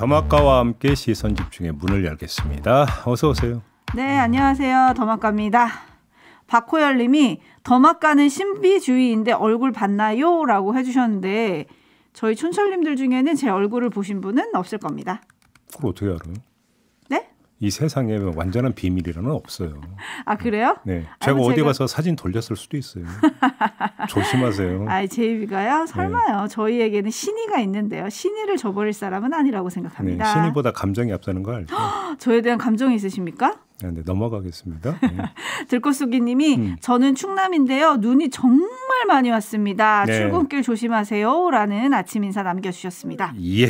더마카와 함께 시선 집중의 문을 열겠습니다. 어서 오세요. 네, 안녕하세요. 더마카입니다. 박호열 님이 더마카는 신비주의인데 얼굴 봤나요? 라고 해주셨는데 저희 촌철님들 중에는 제 얼굴을 보신 분은 없을 겁니다. 그걸 어떻게 알아요? 이 세상에 완전한 비밀이라는 없어요. 아 그래요? 네, 제가 아니, 어디 제가... 가서 사진 돌렸을 수도 있어요. 조심하세요. 아 제이비가요? 설마요. 네. 저희에게는 신의가 있는데요. 신의를 저버릴 사람은 아니라고 생각합니다. 네, 신의보다 감정이 앞서는 걸. 저에 대한 감정이 있으십니까? 아, 네 넘어가겠습니다. 네. 들꽃수기님이 음. 저는 충남인데요. 눈이 정말 많이 왔습니다. 네. 출근길 조심하세요라는 아침 인사 남겨주셨습니다. 예.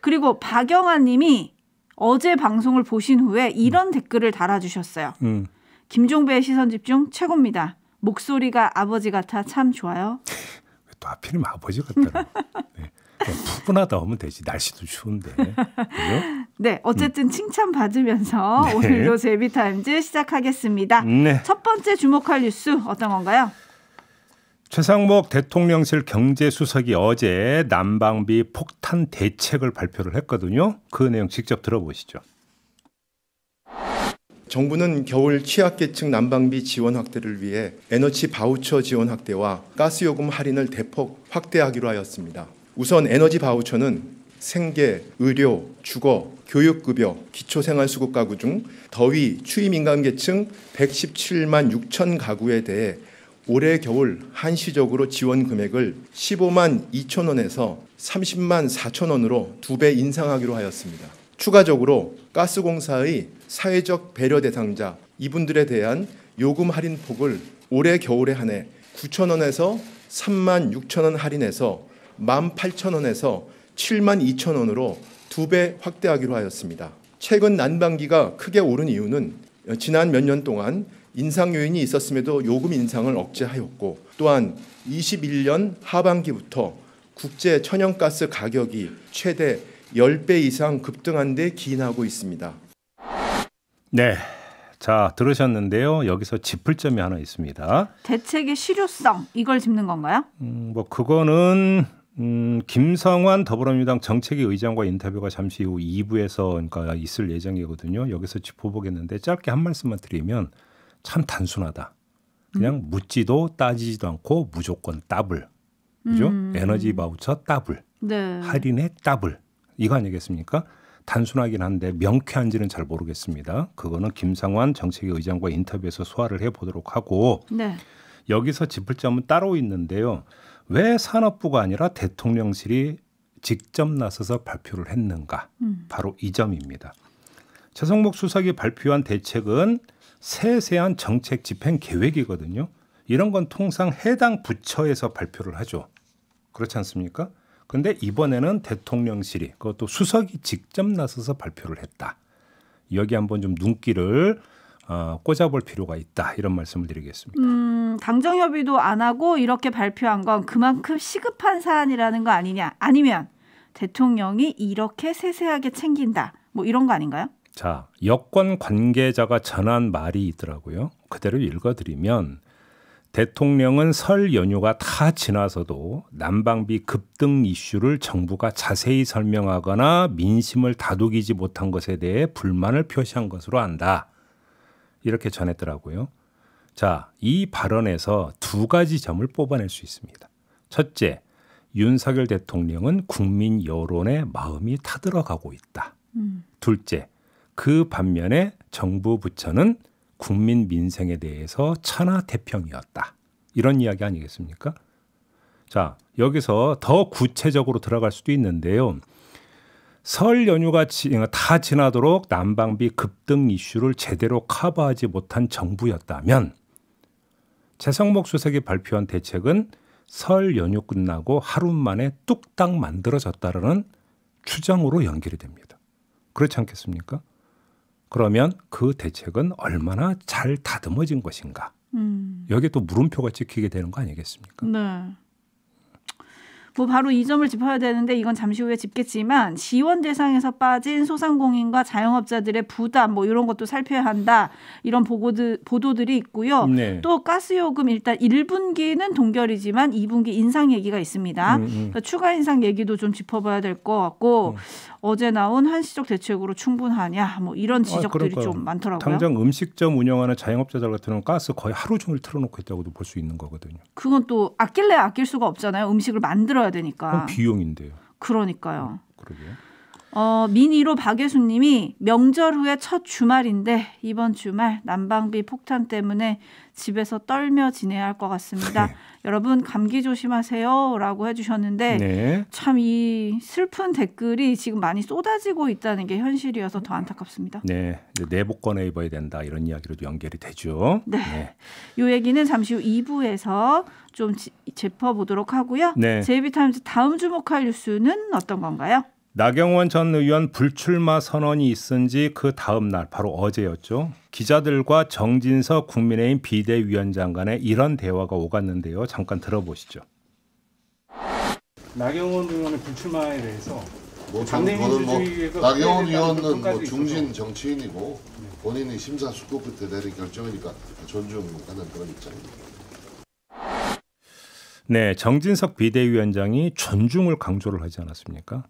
그리고 박영아님이 어제 방송을 보신 후에 이런 음. 댓글을 달아주셨어요. 음. 김종배의 시선 집중 최고입니다. 목소리가 아버지 같아 참 좋아요. 또 하필이면 아버지 같더 네. 푸근하다 하면 되지. 날씨도 추운데. 네, 어쨌든 음. 칭찬 받으면서 네. 오늘도 제비타임즈 시작하겠습니다. 네. 첫 번째 주목할 뉴스 어떤 건가요? 최상목 대통령실 경제수석이 어제 난방비 폭탄 대책을 발표를 했거든요. 그 내용 직접 들어보시죠. 정부는 겨울 취약계층 난방비 지원 확대를 위해 에너지 바우처 지원 확대와 가스요금 할인을 대폭 확대하기로 하였습니다. 우선 에너지 바우처는 생계, 의료, 주거, 교육급여, 기초생활수급 가구 중 더위, 추위 민감계층 117만 6천 가구에 대해 올해 겨울 한시적으로 지원 금액을 15만 2천 원에서 30만 4천 원으로 두 배 인상하기로 하였습니다. 추가적으로 가스공사의 사회적 배려 대상자 이분들에 대한 요금 할인 폭을 올해 겨울에 한해 9천 원에서 3만 6천 원 할인해서 1만 8천 원에서 7만 2천 원으로 두 배 확대하기로 하였습니다. 최근 난방비가 크게 오른 이유는 지난 몇 년 동안 인상 요인이 있었음에도 요금 인상을 억제하였고 또한 21년 하반기부터 국제 천연가스 가격이 최대 10배 이상 급등한 데 기인하고 있습니다. 네. 자, 들으셨는데요. 여기서 짚을 점이 하나 있습니다. 대책의 실효성 이걸 짚는 건가요? 음, 뭐 그거는 음, 김성환 더불어민주당 정책위 의장과 인터뷰가 잠시 후 2부에서 그러니까 있을 예정이거든요. 여기서 짚어보겠는데 짧게 한 말씀만 드리면 참 단순하다. 그냥 음. 묻지도 따지지도 않고 무조건 따블. 그죠? 음. 에너지 바우처 따블. 네. 할인의 따블. 이거 아니겠습니까? 단순하긴 한데 명쾌한지는 잘 모르겠습니다. 그거는 김상환 정책위 의장과 인터뷰에서 소화를 해보도록 하고 네. 여기서 짚을 점은 따로 있는데요. 왜 산업부가 아니라 대통령실이 직접 나서서 발표를 했는가? 음. 바로 이 점입니다. 최성목 수석이 발표한 대책은 세세한 정책 집행 계획이거든요. 이런 건 통상 해당 부처에서 발표를 하죠. 그렇지 않습니까? 근데 이번에는 대통령실이 그것도 수석이 직접 나서서 발표를 했다. 여기 한번 좀 눈길을 어, 꽂아볼 필요가 있다 이런 말씀을 드리겠습니다. 음, 당정 협의도 안 하고 이렇게 발표한 건 그만큼 시급한 사안이라는 거 아니냐? 아니면 대통령이 이렇게 세세하게 챙긴다 뭐 이런 거 아닌가요? 자, 여권 관계자가 전한 말이 있더라고요. 그대로 읽어드리면 대통령은 설 연휴가 다 지나서도 난방비 급등 이슈를 정부가 자세히 설명하거나 민심을 다독이지 못한 것에 대해 불만을 표시한 것으로 안다. 이렇게 전했더라고요. 자, 이 발언에서 두 가지 점을 뽑아낼 수 있습니다. 첫째, 윤석열 대통령은 국민 여론의 마음이 타들어가고 있다. 음. 둘째, 그 반면에 정부 부처는 국민 민생에 대해서 천하태평이었다. 이런 이야기 아니겠습니까? 자, 여기서 더 구체적으로 들어갈 수도 있는데요. 설 연휴가 다 지나도록 난방비 급등 이슈를 제대로 커버하지 못한 정부였다면 재성목 수석이 발표한 대책은 설 연휴 끝나고 하루 만에 뚝딱 만들어졌다라는 추정으로 연결이 됩니다. 그렇지 않겠습니까? 그러면 그 대책은 얼마나 잘 다듬어진 것인가. 음. 여기에 또 물음표가 찍히게 되는 거 아니겠습니까? 네. 뭐 바로 이 점을 짚어야 되는데 이건 잠시 후에 짚겠지만 지원 대상에서 빠진 소상공인과 자영업자들의 부담 뭐 이런 것도 살펴야 한다 이런 보고들 보도들이 있고요. 네. 또 가스 요금 일단 1분기는 동결이지만 2분기 인상 얘기가 있습니다. 음, 음. 그러니까 추가 인상 얘기도 좀 짚어봐야 될 것 같고 음. 어제 나온 한시적 대책으로 충분하냐 뭐 이런 아, 지적들이 아, 좀 많더라고요. 당장 음식점 운영하는 자영업자들 같은 경우는 가스 거의 하루 종일 틀어놓고 있다고도 볼 수 있는 거거든요. 그건 또 아낄래 아낄 수가 없잖아요. 음식을 만들어야 되니까. 비용인데요. 그러니까요. 그러게요. 어, 민희로 박예수님이 명절 후에 첫 주말인데 이번 주말 난방비 폭탄 때문에 집에서 떨며 지내야 할 것 같습니다. 네. 여러분 감기 조심하세요라고 해주셨는데 네. 참이 슬픈 댓글이 지금 많이 쏟아지고 있다는 게 현실이어서 더 안타깝습니다. 네, 내복 권에 입어야 된다 이런 이야기로도 연결이 되죠. 네, 네. 이 얘기는 잠시 후 2부에서 좀 짚어보도록 하고요. 네. 제이비타임즈 다음 주목할 뉴스는 어떤 건가요? 나경원 전 의원 불출마 선언이 있은 지그 다음 날 바로 어제였죠. 기자들과 정진석 국민의힘 비대위원장 간에 이런 대화가 오갔는데요. 잠깐 들어보시죠. 나경원 의원의 불출마에 대해서 뭐 저는 뭐 나경원 의원은 뭐 중진 정치인이고 네. 본인이 심사숙고 끝에 내린 결정이니까 존중하는 그런 입장입니다. 네, 정진석 비대위원장이 존중을 강조를 하지 않았습니까?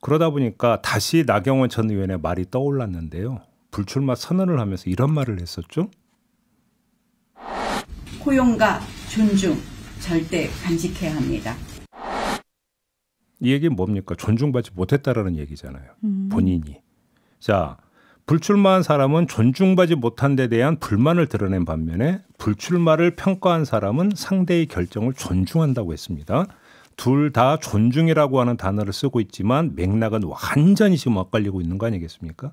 그러다 보니까 다시 나경원 전 의원의 말이 떠올랐는데요. 불출마 선언을 하면서 이런 말을 했었죠. 포용과 존중 절대 간직해야 합니다. 이 얘기는 뭡니까? 존중받지 못했다라는 얘기잖아요. 음. 본인이. 자, 불출마한 사람은 존중받지 못한 데 대한 불만을 드러낸 반면에 불출마를 평가한 사람은 상대의 결정을 존중한다고 했습니다. 둘다 존중이라고 하는 단어를 쓰고 있지만 맥락은 완전히 지금 엇갈리고 있는 거 아니겠습니까?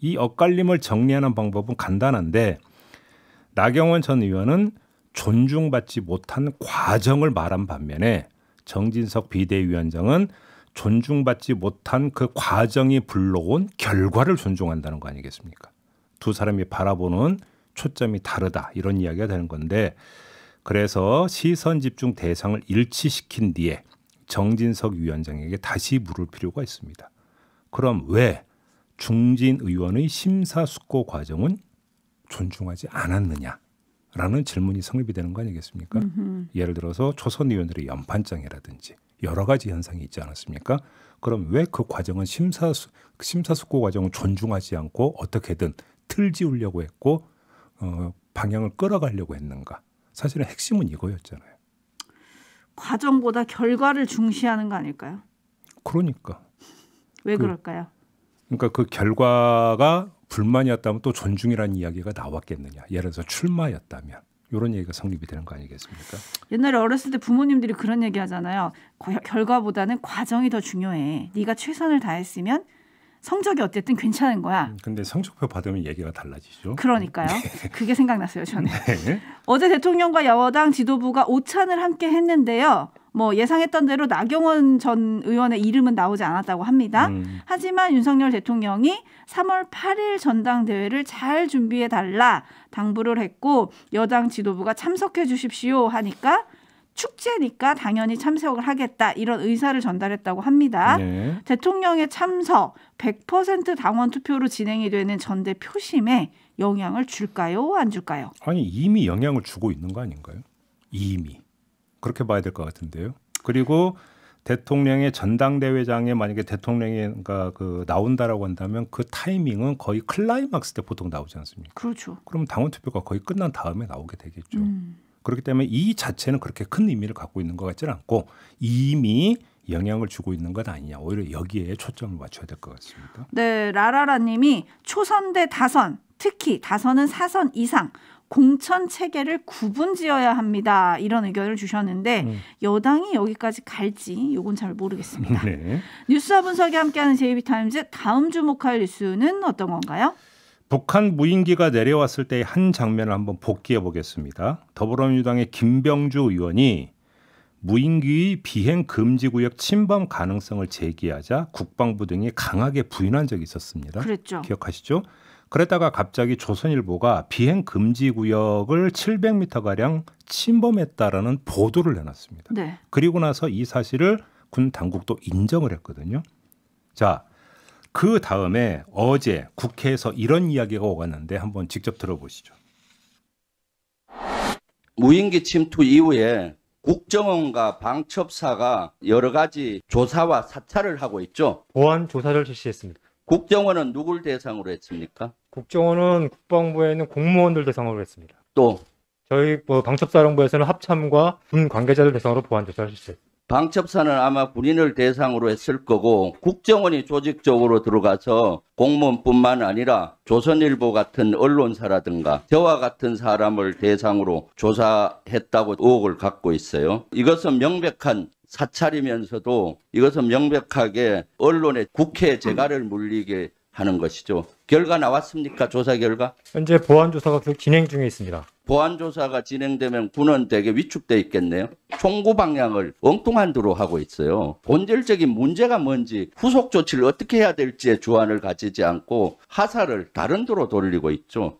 이 엇갈림을 정리하는 방법은 간단한데 나경원 전 의원은 존중받지 못한 과정을 말한 반면에 정진석 비대위원장은 존중받지 못한 그 과정이 불러온 결과를 존중한다는 거 아니겠습니까? 두 사람이 바라보는 초점이 다르다 이런 이야기가 되는 건데 그래서 시선 집중 대상을 일치시킨 뒤에 정진석 위원장에게 다시 물을 필요가 있습니다. 그럼 왜 중진 의원의 심사숙고 과정은 존중하지 않았느냐? 라는 질문이 성립이 되는 거 아니겠습니까? 음흠. 예를 들어서 초선 의원들의 연판장이라든지 여러 가지 현상이 있지 않았습니까? 그럼 왜 그 과정은 심사 심사숙고 과정을 존중하지 않고 어떻게든 틀지우려고 했고 어, 방향을 끌어가려고 했는가? 사실은 핵심은 이거였잖아요. 과정보다 결과를 중시하는 거 아닐까요? 그러니까. 왜 그, 그럴까요? 그러니까 그 결과가 불만이었다면 또 존중이라는 이야기가 나왔겠느냐. 예를 들어서 출마였다면. 이런 얘기가 성립이 되는 거 아니겠습니까? 옛날에 어렸을 때 부모님들이 그런 얘기 하잖아요. 결과보다는 과정이 더 중요해. 네가 최선을 다했으면 성적이 어쨌든 괜찮은 거야. 음, 근데 성적표 받으면 얘기가 달라지죠. 그러니까요. 네. 그게 생각났어요, 저는. 네. 어제 대통령과 여당 지도부가 오찬을 함께 했는데요. 뭐 예상했던 대로 나경원 전 의원의 이름은 나오지 않았다고 합니다. 음. 하지만 윤석열 대통령이 3월 8일 전당대회를 잘 준비해 달라 당부를 했고 여당 지도부가 참석해 주십시오 하니까 축제니까 당연히 참석을 하겠다 이런 의사를 전달했다고 합니다. 네. 대통령의 참석 100% 당원 투표로 진행이 되는 전대 표심에 영향을 줄까요? 안 줄까요? 아니 이미 영향을 주고 있는 거 아닌가요? 이미 그렇게 봐야 될 것 같은데요. 그리고 대통령의 전당대회장에 만약에 대통령이 그러니까 그 나온다라고 한다면 그 타이밍은 거의 클라이막스 때 보통 나오지 않습니까? 그렇죠. 그럼 당원 투표가 거의 끝난 다음에 나오게 되겠죠. 음. 그렇기 때문에 이 자체는 그렇게 큰 의미를 갖고 있는 것 같지는 않고 이미 영향을 주고 있는 것 아니냐. 오히려 여기에 초점을 맞춰야 될 것 같습니다. 네, 라라라님이 초선 대 다선, 특히 다선은 사선 이상. 공천 체계를 구분지어야 합니다. 이런 의견을 주셨는데 음. 여당이 여기까지 갈지 요건 잘 모르겠습니다. 네. 뉴스와 분석이 함께하는 제이비타임즈 다음 주목할 뉴스는 어떤 건가요? 북한 무인기가 내려왔을 때의 한 장면을 한번 복기해 보겠습니다. 더불어민주당의 김병주 의원이 무인기 의 비행 금지 구역 침범 가능성을 제기하자 국방부 등이 강하게 부인한 적이 있었습니다. 그랬죠. 기억하시죠? 그랬다가 갑자기 조선일보가 비행 금지 구역을 700m 가량 침범했다라는 보도를 내놨습니다. 네. 그리고 나서 이 사실을 군 당국도 인정을 했거든요. 자, 그 다음에 어제 국회에서 이런 이야기가 오갔는데 한번 직접 들어보시죠. 무인기 침투 이후에 국정원과 방첩사가 여러 가지 조사와 사찰을 하고 있죠. 보안 조사를 실시했습니다. 국정원은 누굴 대상으로 했습니까? 국정원은 국방부에 있는 공무원들 대상으로 했습니다. 또 저희 뭐 방첩사령부에서는 합참과 군 관계자들 대상으로 보안 조사를 실시했습니다. 방첩사는 아마 군인을 대상으로 했을 거고 국정원이 조직적으로 들어가서 공무원뿐만 아니라 조선일보 같은 언론사라든가 저와 같은 사람을 대상으로 조사했다고 의혹을 갖고 있어요. 이것은 명백한 사찰이면서도 이것은 명백하게 언론의 국회 재가를 물리게 하는 것이죠. 결과 나왔습니까? 조사 결과? 현재 보안 조사가 진행 중에 있습니다. 보안조사가 진행되면 군은 되게 위축돼 있겠네요. 총구 방향을 엉뚱한 도로 하고 있어요. 본질적인 문제가 뭔지 후속 조치를 어떻게 해야 될지에 주안을 가지지 않고 하사를 다른 도로 돌리고 있죠.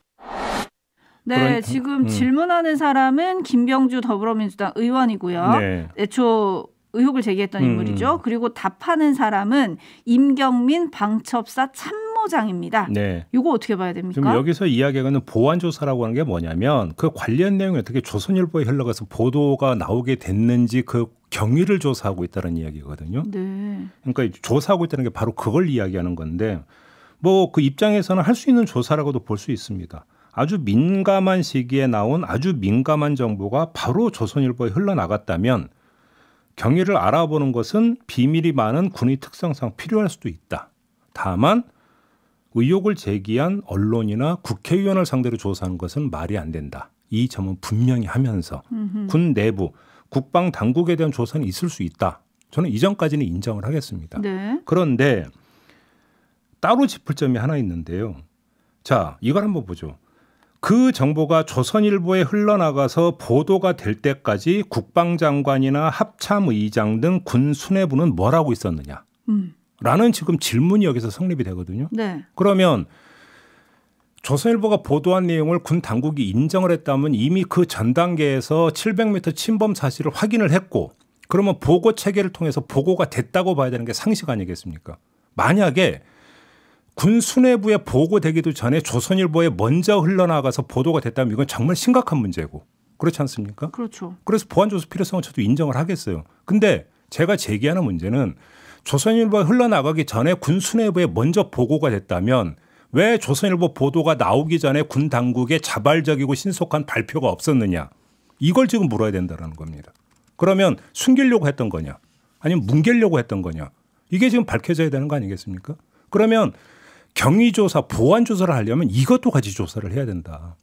네, 그러 그러니까, 지금 음. 질문하는 사람은 김병주 더불어민주당 의원이고요. 네. 애초 의혹을 제기했던 음. 인물이죠. 그리고 답하는 사람은 임경민 방첩사 참모 참모장입니다. 네. 이거 어떻게 봐야 됩니까? 그럼 여기서 이야기하는 보안 조사라고 하는 게 뭐냐면 그 관련 내용이 어떻게 조선일보에 흘러가서 보도가 나오게 됐는지 그 경위를 조사하고 있다는 이야기거든요. 네. 그러니까 조사하고 있다는 게 바로 그걸 이야기하는 건데 뭐 그 입장에서는 할 수 있는 조사라고도 볼 수 있습니다. 아주 민감한 시기에 나온 아주 민감한 정보가 바로 조선일보에 흘러나갔다면 경위를 알아보는 것은 비밀이 많은 군의 특성상 필요할 수도 있다. 다만 의혹을 제기한 언론이나 국회의원을 상대로 조사하는 것은 말이 안 된다. 이 점은 분명히 하면서 군 내부 국방 당국에 대한 조사는 있을 수 있다. 저는 이전까지는 인정을 하겠습니다. 네. 그런데 따로 짚을 점이 하나 있는데요. 자, 이걸 한번 보죠. 그 정보가 조선일보에 흘러나가서 보도가 될 때까지 국방장관이나 합참의장 등 군 수뇌부는 뭘 하고 있었느냐? 음. 라는 지금 질문이 여기서 성립이 되거든요. 네. 그러면 조선일보가 보도한 내용을 군 당국이 인정을 했다면 이미 그 전 단계에서 700m 침범 사실을 확인을 했고 그러면 보고 체계를 통해서 보고가 됐다고 봐야 되는 게 상식 아니겠습니까? 만약에 군 수뇌부에 보고되기도 전에 조선일보에 먼저 흘러나가서 보도가 됐다면 이건 정말 심각한 문제고 그렇지 않습니까? 그렇죠. 그래서 보안 조수 필요성은 저도 인정을 하겠어요. 근데 제가 제기하는 문제는 조선일보가 흘러나가기 전에 군 수뇌부에 먼저 보고가 됐다면 왜 조선일보 보도가 나오기 전에 군 당국의 자발적이고 신속한 발표가 없었느냐 이걸 지금 물어야 된다는 겁니다. 그러면 숨기려고 했던 거냐 아니면 뭉개려고 했던 거냐 이게 지금 밝혀져야 되는 거 아니겠습니까? 그러면 경위조사 보안조사를 하려면 이것도 같이 조사를 해야 된다.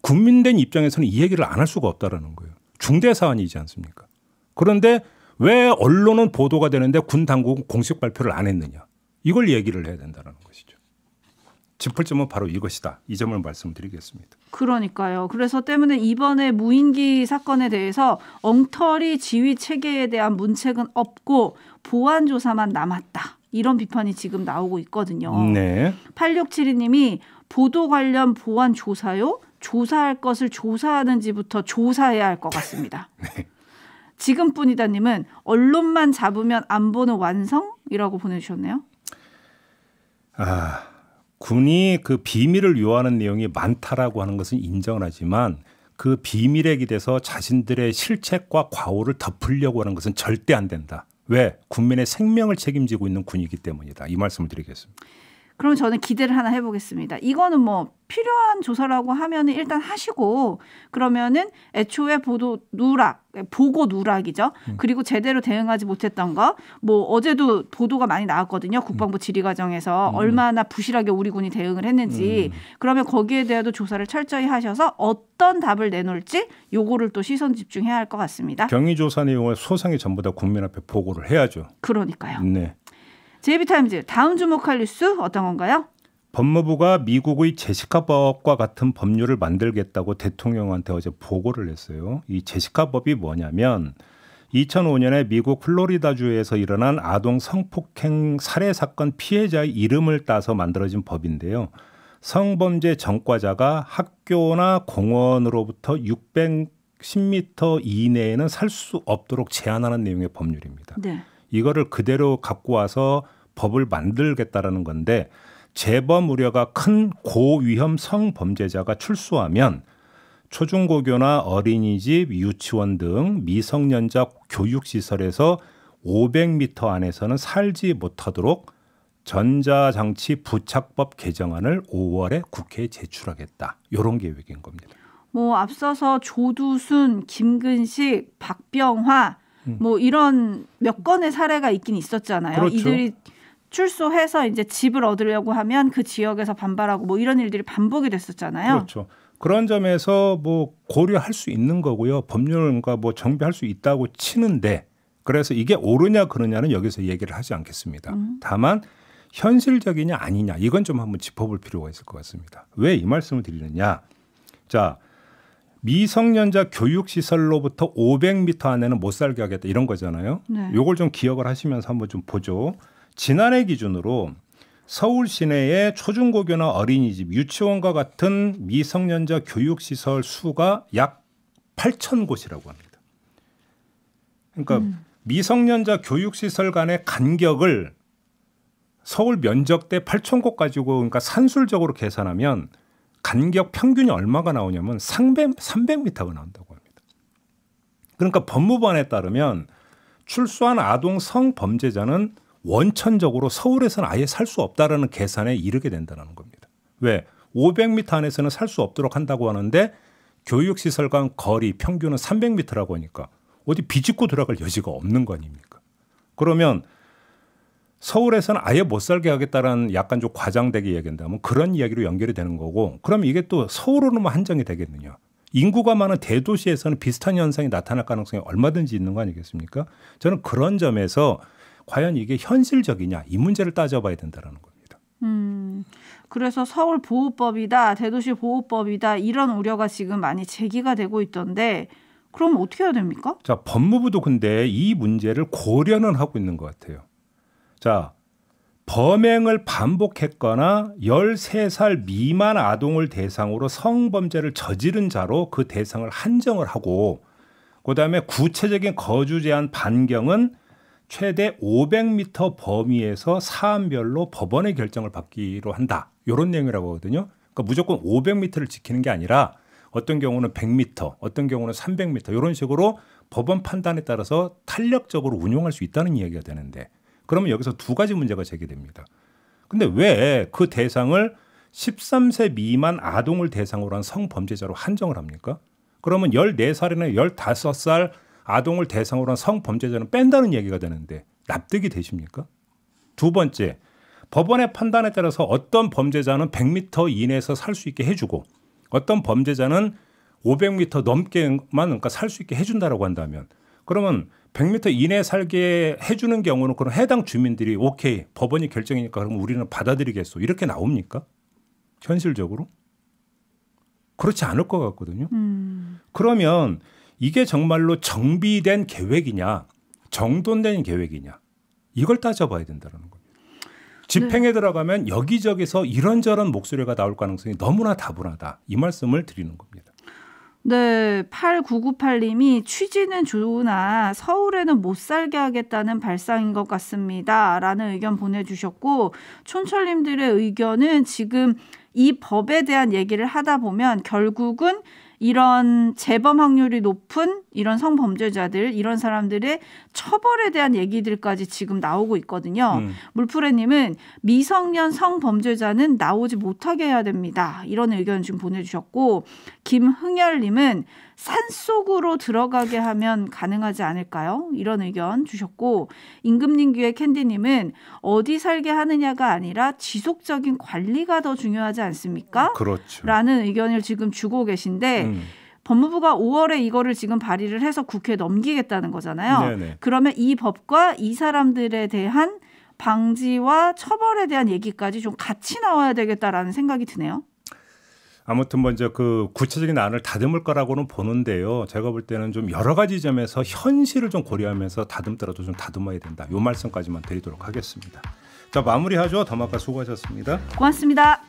국민된 입장에서는 이 얘기를 안 할 수가 없다라는 거예요. 중대 사안이지 않습니까? 그런데 왜 언론은 보도가 되는데 군 당국은 공식 발표를 안 했느냐. 이걸 얘기를 해야 된다는 것이죠. 짚을 점은 바로 이것이다. 이 점을 말씀드리겠습니다. 그러니까요. 그래서 때문에 이번에 무인기 사건에 대해서 엉터리 지휘 체계에 대한 문책은 없고 보완 조사만 남았다. 이런 비판이 지금 나오고 있거든요. 네. 8672님이 보도 관련 보완 조사요? 조사할 것을 조사하는지부터 조사해야 할 것 같습니다. 네. 지금뿐이다님은 언론만 잡으면 안 보는 완성이라고 보내주셨네요. 아 군이 그 비밀을 요하는 내용이 많다라고 하는 것은 인정을 하지만 그 비밀에 기대서 자신들의 실책과 과오를 덮으려고 하는 것은 절대 안 된다. 왜? 국민의 생명을 책임지고 있는 군이기 때문이다. 이 말씀을 드리겠습니다. 그럼 저는 기대를 하나 해보겠습니다. 이거는 뭐 필요한 조사라고 하면은 일단 하시고 그러면은 애초에 보도 누락 보고 누락이죠. 음. 그리고 제대로 대응하지 못했던 거 뭐 어제도 보도가 많이 나왔거든요. 국방부 지리 음. 과정에서 음. 얼마나 부실하게 우리 군이 대응을 했는지 음. 그러면 거기에 대해도 조사를 철저히 하셔서 어떤 답을 내놓을지 요거를 또 시선 집중해야 할 것 같습니다. 경위 조사 내용을 소상히 전부 다 국민 앞에 보고를 해야죠. 그러니까요. 네. 제이비타임즈 다음 주목할 뉴스 어떤 건가요? 법무부가 미국의 제시카법과 같은 법률을 만들겠다고 대통령한테 어제 보고를 했어요. 이 제시카법이 뭐냐면 2005년에 미국 플로리다주에서 일어난 아동 성폭행 살해 사건 피해자의 이름을 따서 만들어진 법인데요. 성범죄 전과자가 학교나 공원으로부터 610m 이내에는 살 수 없도록 제한하는 내용의 법률입니다. 네. 이거를 그대로 갖고 와서 법을 만들겠다라는 건데 재범 우려가 큰 고위험 성범죄자가 출소하면 초중고교나 어린이집, 유치원 등 미성년자 교육시설에서 500m 안에서는 살지 못하도록 전자장치 부착법 개정안을 5월에 국회에 제출하겠다. 이런 계획인 겁니다. 뭐 앞서서 조두순, 김근식, 박병화 음. 뭐 이런 몇 건의 사례가 있긴 있었잖아요. 그렇죠. 이들이 출소해서 이제 집을 얻으려고 하면 그 지역에서 반발하고 뭐 이런 일들이 반복이 됐었잖아요. 그렇죠. 그런 점에서 뭐 고려할 수 있는 거고요. 법률과 뭐 정비할 수 있다고 치는데 그래서 이게 옳으냐 그러냐는 여기서 얘기를 하지 않겠습니다. 음. 다만 현실적이냐 아니냐 이건 좀 한번 짚어볼 필요가 있을 것 같습니다. 왜 이 말씀을 드리느냐? 자, 미성년자 교육시설로부터 500m 안에는 못 살게 하겠다 이런 거잖아요. 네. 요걸 좀 기억을 하시면서 한번 좀 보죠. 지난해 기준으로 서울 시내의 초중고교나 어린이집, 유치원과 같은 미성년자 교육시설 수가 약 8천 곳이라고 합니다. 그러니까 음. 미성년자 교육시설 간의 간격을 서울 면적 대 8천 곳 가지고 그러니까 산술적으로 계산하면 간격 평균이 얼마가 나오냐면 상배 300m가 나온다고 합니다. 그러니까 법무부안에 따르면 출소한 아동 성범죄자는 원천적으로 서울에서는 아예 살 수 없다라는 계산에 이르게 된다는 겁니다. 왜? 500m 안에서는 살 수 없도록 한다고 하는데 교육시설 간 거리 평균은 300m라고 하니까 어디 비집고 들어갈 여지가 없는 거 아닙니까? 그러면 서울에서는 아예 못 살게 하겠다라는 약간 좀 과장되게 이야기한다면 뭐 그런 이야기로 연결이 되는 거고 그럼 이게 또 서울으로만 한정이 되겠느냐. 인구가 많은 대도시에서는 비슷한 현상이 나타날 가능성이 얼마든지 있는 거 아니겠습니까? 저는 그런 점에서 과연 이게 현실적이냐 이 문제를 따져봐야 된다라는 겁니다. 음. 그래서 서울 보호법이다, 대도시 보호법이다 이런 우려가 지금 많이 제기가 되고 있던데 그럼 어떻게 해야 됩니까? 자, 법무부도 근데 이 문제를 고려는 하고 있는 것 같아요. 자, 범행을 반복했거나 13살 미만 아동을 대상으로 성범죄를 저지른 자로 그 대상을 한정을 하고 그다음에 구체적인 거주 제한 반경은 최대 500m 범위에서 사안별로 법원의 결정을 받기로 한다. 요런 내용이라고 하거든요. 그러니까 무조건 500m를 지키는 게 아니라 어떤 경우는 100m, 어떤 경우는 300m 요런 식으로 법원 판단에 따라서 탄력적으로 운용할 수 있다는 이야기가 되는데 그러면 여기서 두 가지 문제가 제기됩니다. 근데 왜 그 대상을 13세 미만 아동을 대상으로 한 성범죄자로 한정을 합니까? 그러면 14살이나 15살 아동을 대상으로 한 성범죄자는 뺀다는 얘기가 되는데 납득이 되십니까? 두 번째, 법원의 판단에 따라서 어떤 범죄자는 100m 이내에서 살 수 있게 해주고 어떤 범죄자는 500m 넘게만 그러니까 살수 있게 해준다라고 한다면 그러면 100m 이내에 살게 해주는 경우는 그럼 해당 주민들이 오케이 법원이 결정이니까 그럼 우리는 받아들이겠소 이렇게 나옵니까? 현실적으로 그렇지 않을 것 같거든요. 음. 그러면 이게 정말로 정비된 계획이냐 정돈된 계획이냐 이걸 따져봐야 된다는 겁니다. 집행에 네. 들어가면 여기저기서 이런저런 목소리가 나올 가능성이 너무나 다분하다 이 말씀을 드리는 겁니다. 네, 8998님이 취지는 좋으나 서울에는 못 살게 하겠다는 발상인 것 같습니다. 라는 의견 보내주셨고, 촌철님들의 의견은 지금 이 법에 대한 얘기를 하다 보면 결국은 이런 재범 확률이 높은 이런 성범죄자들 이런 사람들의 처벌에 대한 얘기들까지 지금 나오고 있거든요. 음. 물프레님은 미성년 성범죄자는 나오지 못하게 해야 됩니다. 이런 의견 지금 보내주셨고 김흥열님은 산속으로 들어가게 하면 가능하지 않을까요? 이런 의견 주셨고 임금님규의 캔디님은 어디 살게 하느냐가 아니라 지속적인 관리가 더 중요하지 않습니까? 그렇죠. 라는 의견을 지금 주고 계신데 음. 법무부가 5월에 이거를 지금 발의를 해서 국회에 넘기겠다는 거잖아요. 네네. 그러면 이 법과 이 사람들에 대한 방지와 처벌에 대한 얘기까지 좀 같이 나와야 되겠다라는 생각이 드네요. 아무튼 먼저 뭐 그 구체적인 안을 다듬을 거라고는 보는데요. 제가 볼 때는 좀 여러 가지 점에서 현실을 좀 고려하면서 다듬더라도 좀 다듬어야 된다. 요 말씀까지만 드리도록 하겠습니다. 자 마무리하죠. 더마카 수고하셨습니다. 고맙습니다.